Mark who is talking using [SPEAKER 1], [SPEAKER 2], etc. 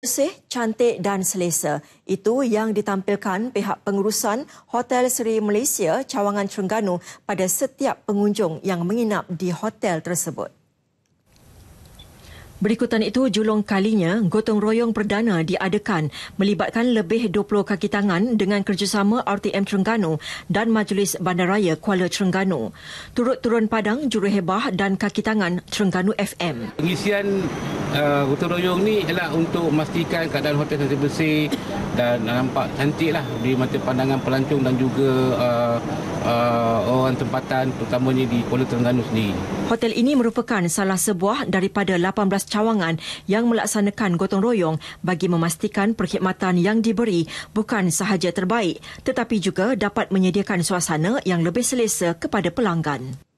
[SPEAKER 1] Bersih, cantik dan selesa. Itu yang ditampilkan pihak pengurusan Hotel Seri Malaysia Cawangan Terengganu pada setiap pengunjung yang menginap di hotel tersebut. Berikutan itu julung kalinya gotong royong perdana diadakan melibatkan lebih 20 kaki tangan dengan kerjasama RTM Terengganu dan Majlis Bandaraya Kuala Terengganu. Turut turun padang juruhebah dan kaki tangan Terengganu FM.
[SPEAKER 2] Pengisian gotong eh, royong ni ialah untuk memastikan keadaan hotel tetap bersih dan eh, nampak cantiklah di mata pandangan pelancong dan juga uh, uh, orang tempatan terutamanya di Kuala Terengganu sendiri.
[SPEAKER 1] Hotel ini merupakan salah sebuah daripada 18 cawangan yang melaksanakan gotong royong bagi memastikan perkhidmatan yang diberi bukan sahaja terbaik tetapi juga dapat menyediakan suasana yang lebih selesa kepada pelanggan.